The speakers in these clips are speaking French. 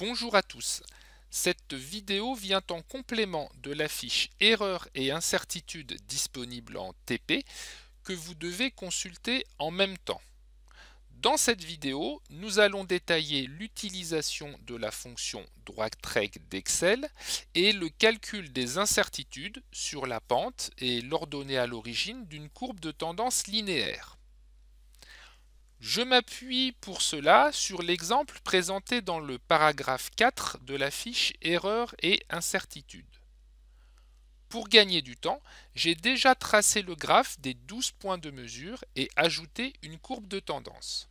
Bonjour à tous. Cette vidéo vient en complément de la fiche "Erreur et incertitudes disponible en TP que vous devez consulter en même temps. Dans cette vidéo, nous allons détailler l'utilisation de la fonction DroitTrek d'Excel et le calcul des incertitudes sur la pente et l'ordonnée à l'origine d'une courbe de tendance linéaire. Je m'appuie pour cela sur l'exemple présenté dans le paragraphe 4 de la fiche Erreurs et incertitude. Pour gagner du temps, j'ai déjà tracé le graphe des 12 points de mesure et ajouté une courbe de tendance.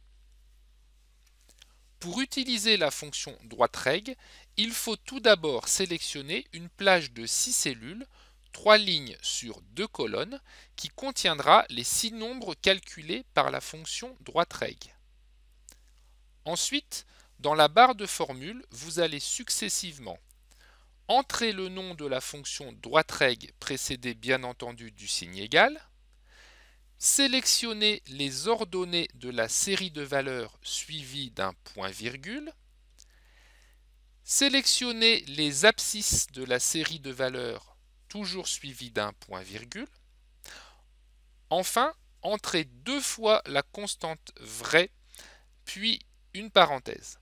Pour utiliser la fonction droite il faut tout d'abord sélectionner une plage de 6 cellules trois lignes sur deux colonnes qui contiendra les six nombres calculés par la fonction droite règle. Ensuite, dans la barre de formule, vous allez successivement entrer le nom de la fonction droite règle précédée bien entendu du signe égal, sélectionner les ordonnées de la série de valeurs suivies d'un point-virgule, sélectionner les abscisses de la série de valeurs toujours suivi d'un point virgule. Enfin, entrez deux fois la constante vraie, puis une parenthèse.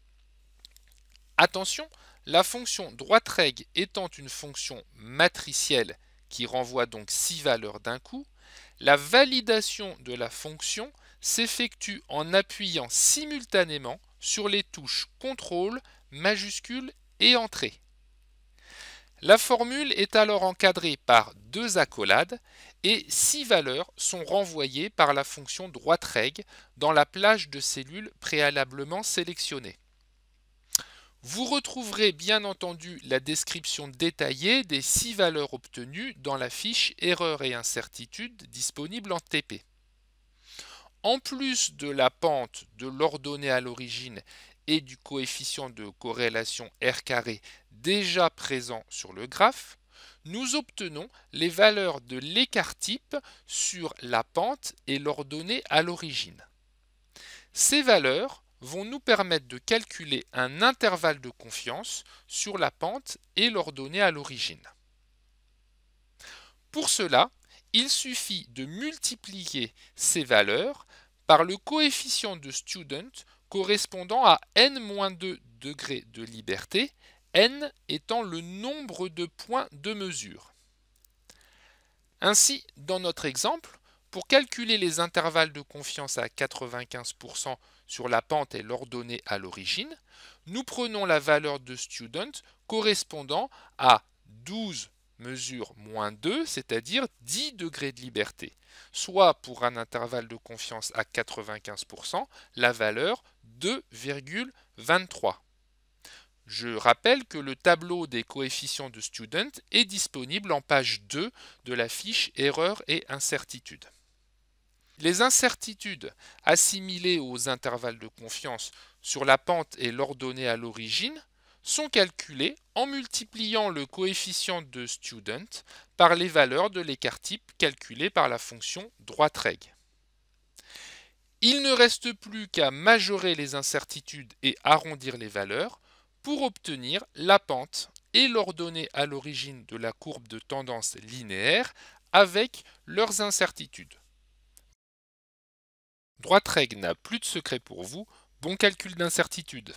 Attention, la fonction droite règle étant une fonction matricielle qui renvoie donc six valeurs d'un coup, la validation de la fonction s'effectue en appuyant simultanément sur les touches contrôle, majuscule et entrée. La formule est alors encadrée par deux accolades et six valeurs sont renvoyées par la fonction droite reg dans la plage de cellules préalablement sélectionnées. Vous retrouverez bien entendu la description détaillée des six valeurs obtenues dans la fiche Erreur et incertitude disponible en TP. En plus de la pente de l'ordonnée à l'origine et du coefficient de corrélation R carré déjà présent sur le graphe, nous obtenons les valeurs de l'écart type sur la pente et l'ordonnée à l'origine. Ces valeurs vont nous permettre de calculer un intervalle de confiance sur la pente et l'ordonnée à l'origine. Pour cela, il suffit de multiplier ces valeurs par le coefficient de student correspondant à n-2 degrés de liberté, n étant le nombre de points de mesure. Ainsi, dans notre exemple, pour calculer les intervalles de confiance à 95% sur la pente et l'ordonnée à l'origine, nous prenons la valeur de student correspondant à 12 mesure moins 2, c'est-à-dire 10 degrés de liberté, soit pour un intervalle de confiance à 95%, la valeur 2,23. Je rappelle que le tableau des coefficients de student est disponible en page 2 de la fiche Erreurs et incertitudes. Les incertitudes assimilées aux intervalles de confiance sur la pente et l'ordonnée à l'origine sont calculés en multipliant le coefficient de student par les valeurs de l'écart type calculé par la fonction droite règle. Il ne reste plus qu'à majorer les incertitudes et arrondir les valeurs pour obtenir la pente et l'ordonnée à l'origine de la courbe de tendance linéaire avec leurs incertitudes. Droite règle n'a plus de secret pour vous, bon calcul d'incertitude.